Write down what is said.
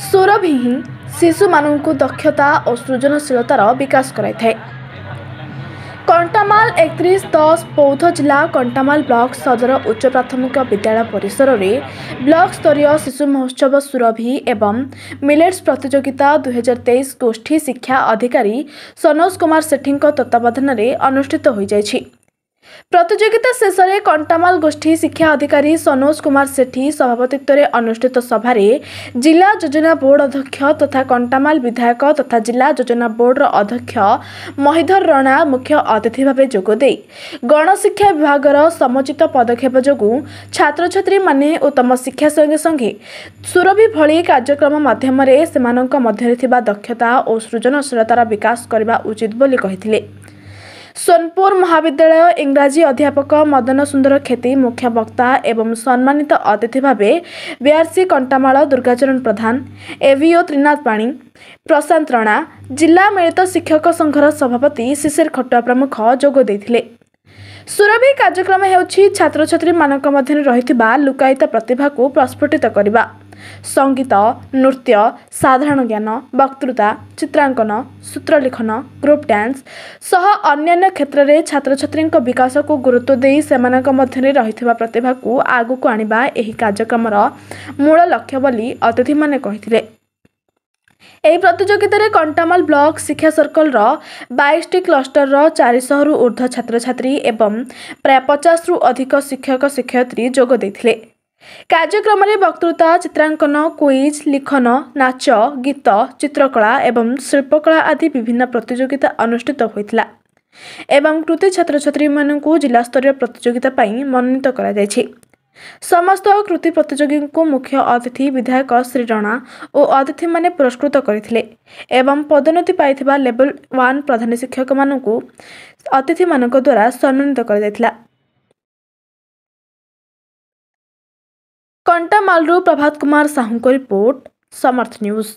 ସ୍ୱରବି ହିଁ ଶିଶୁମାନଙ୍କୁ ଦକ୍ଷତା ଓ ସୃଜନଶୀଳତାର ବିକାଶ କରାଇଥାଏ କଣ୍ଟାମାଲ ଏକତିରିଶ ଦଶ ବୌଦ୍ଧ ଜିଲ୍ଲା କଣ୍ଟାମାଲ ବ୍ଲକ ସଦର ଉଚ୍ଚ ପ୍ରାଥମିକ ବିଦ୍ୟାଳୟ ପରିସରରେ ବ୍ଲକ ସ୍ତରୀୟ ଶିଶୁ ମହୋତ୍ସବ ସୁରଭି ଏବଂ ମିଲେଟ୍ସ ପ୍ରତିଯୋଗିତା ଦୁଇହଜାର ତେଇଶ ଗୋଷ୍ଠୀ ଶିକ୍ଷା ଅଧିକାରୀ ସନୋଜ କୁମାର ସେଠୀଙ୍କ ତତ୍ତ୍ୱାବଧାନରେ ଅନୁଷ୍ଠିତ ହୋଇଯାଇଛି ପ୍ରତିଯୋଗିତା ଶେଷରେ କଣ୍ଟାମାଲ ଗୋଷ୍ଠୀ ଶିକ୍ଷା ଅଧିକାରୀ ସନୋଜ କୁମାର ସେଠୀ ସଭାପତିତ୍ୱରେ ଅନୁଷ୍ଠିତ ସଭାରେ ଜିଲ୍ଲା ଯୋଜନା ବୋର୍ଡ଼ ଅଧ୍ୟକ୍ଷ ତଥା କଣ୍ଟାମାଲ ବିଧାୟକ ତଥା ଜିଲ୍ଲା ଯୋଜନା ବୋର୍ଡ଼ର ଅଧ୍ୟକ୍ଷ ମହିଧର ରଣା ମୁଖ୍ୟ ଅତିଥି ଭାବେ ଯୋଗଦେଇ ଗଣଶିକ୍ଷା ବିଭାଗର ସମୁଚିତ ପଦକ୍ଷେପ ଯୋଗୁଁ ଛାତ୍ରଛାତ୍ରୀମାନେ ଉତ୍ତମ ଶିକ୍ଷା ସଙ୍ଗେ ସଙ୍ଗେ ସୁରଭି ଭଳି କାର୍ଯ୍ୟକ୍ରମ ମାଧ୍ୟମରେ ସେମାନଙ୍କ ମଧ୍ୟରେ ଥିବା ଦକ୍ଷତା ଓ ସୃଜନଶୀଳତାର ବିକାଶ କରିବା ଉଚିତ ବୋଲି କହିଥିଲେ ସୋନପୁର ମହାବିଦ୍ୟାଳୟ ଇଂରାଜୀ ଅଧ୍ୟାପକ ମଦନ ସୁନ୍ଦର କ୍ଷେତି ମୁଖ୍ୟ ବକ୍ତା ଏବଂ ସମ୍ମାନିତ ଅତିଥି ଭାବେ ବିଆର୍ସି କଣ୍ଟାମାଳ ଦୁର୍ଗାଚରଣ ପ୍ରଧାନ ଏଭିଓ ତ୍ରିନାଥ ପାଣି ପ୍ରଶାନ୍ତ ରଣା ଜିଲ୍ଲା ମିଳିତ ଶିକ୍ଷକ ସଂଘର ସଭାପତି ଶିଶିର ଖଟୁଆ ପ୍ରମୁଖ ଯୋଗ ଦେଇଥିଲେ ସୁରଭି କାର୍ଯ୍ୟକ୍ରମ ହେଉଛି ଛାତ୍ରଛାତ୍ରୀମାନଙ୍କ ମଧ୍ୟରେ ରହିଥିବା ଲୁକାୟିତ ପ୍ରତିଭାକୁ ପ୍ରସ୍ଫୁଟିତ କରିବା सङ्गीत नृत्य साधारण ज्ञान वक्तृता चित्राङ्कन सूत्रलेखन ग्रुप ड्यान्स सह अन्यान्य क्षेत्रले छासको गुरुत्व प्रतिभाको कार्यक्रमर मूल लक्ष्य पनि अतिथि म प्रतियोगित कन्टामल ब्लक शिक्षा सर्कल र बइसट क्लस्टर र छात्र छात्रि एवं प्रायः 50 रु अधिक शिक्षक जोग ज କାର୍ଯ୍ୟକ୍ରମରେ ବକ୍ତୃତା ଚିତ୍ରାଙ୍କନ କୁଇଜ୍ ଲିଖନ ନାଚ ଗୀତ ଚିତ୍ରକଳା ଏବଂ ଶିଳ୍ପକଳା ଆଦି ବିଭିନ୍ନ ପ୍ରତିଯୋଗିତା ଅନୁଷ୍ଠିତ ହୋଇଥିଲା ଏବଂ କୃତି ଛାତ୍ରଛାତ୍ରୀମାନଙ୍କୁ ଜିଲ୍ଲାସ୍ତରୀୟ ପ୍ରତିଯୋଗିତା ପାଇଁ ମନୋନୀତ କରାଯାଇଛି ସମସ୍ତ କୃତି ପ୍ରତିଯୋଗୀଙ୍କୁ ମୁଖ୍ୟ ଅତିଥି ବିଧାୟକ ଶ୍ରୀ ରଣା ଓ ଅତିଥିମାନେ ପୁରସ୍କୃତ କରିଥିଲେ ଏବଂ ପଦୋନ୍ନତି ପାଇଥିବା ଲେବଲ୍ ୱାନ୍ ପ୍ରଧାନ ଶିକ୍ଷକମାନଙ୍କୁ ଅତିଥିମାନଙ୍କ ଦ୍ୱାରା ସମ୍ମାନିତ କରାଯାଇଥିଲା कंटा मालरू प्रभात कुमार साहू को रिपोर्ट समर्थ न्यूज़